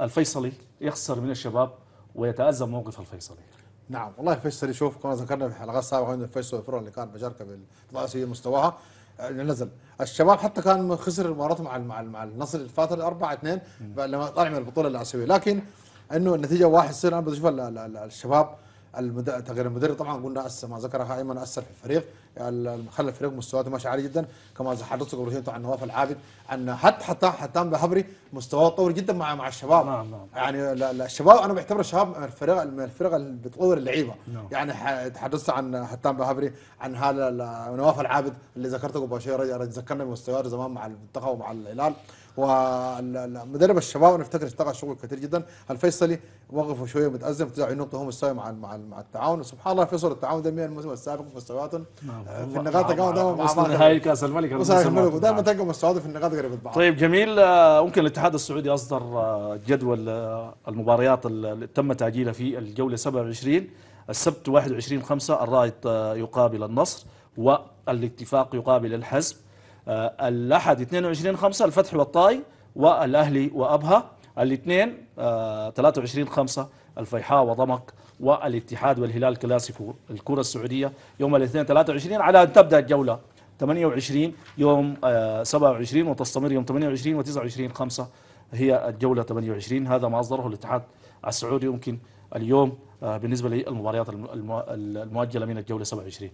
الفيصلي يخسر من الشباب ويتأزم موقف الفيصلي نعم والله الفيصلي شوف كنا ذكرنا في حلقات سابقه ان الفيصلي الفرق اللي كانت مشاركه في مستواها آه، نزل الشباب حتى كان خسر مباراته مع مع مع النصر اللي فات 4 2 لما طلع من البطوله الاسيويه لكن انه النتيجه 1-0 انا بشوف الشباب المد... تغيير المدرب طبعا قلنا أثر ما ذكرها ايمن اثر في الفريق خلى الفريق مستوياته ماشي عالي جدا كما حدثت قبل شوي عن نواف العابد عن حتى حتى حتى بهبري مستواه تطور جدا مع مع الشباب نعم نعم. يعني ل... ل... الشباب انا بعتبر الشباب من الفرق من الفرق اللي بتطور اللعيبه نعم. يعني تحدثت عن حتى بهبري عن هذا نواف العابد اللي ذكرته قبل شويه ذكرنا بمستوياته زمان مع المنتخب ومع الهلال ومدرب الشباب انا افتكر اشتغل شغل كثير جدا الفيصلي وقفوا شويه متازم طلعوا نقطه هم مستوى مع مع مع التعاون وسبحان الله فيصل التعاون ده من الموسم السابق نعم. آه، نعم. مستويات في النقاط تقاوم دائما مع بعض نهائي كاس الملك كاس الملك ودائما تلقى مستويات في النقاط قريبه بعض طيب جميل آه، ممكن الاتحاد السعودي اصدر آه، جدول المباريات اللي تم تاجيلها في الجوله 27 السبت 21 5 الرائد يقابل النصر والاتفاق يقابل الحزم الاحد 22 5 الفتح والطائي والاهلي وابها الاثنين 23 آه، 5 الفيحاء وضمك والاتحاد والهلال كلاسيكو الكره السعوديه يوم الاثنين 23 على ان تبدا الجوله 28 يوم 27 آه، وتستمر يوم 28 و29 5 هي الجوله 28 هذا ما اصدره الاتحاد السعودي يمكن اليوم آه، بالنسبه للمباريات المؤجله من الجوله 27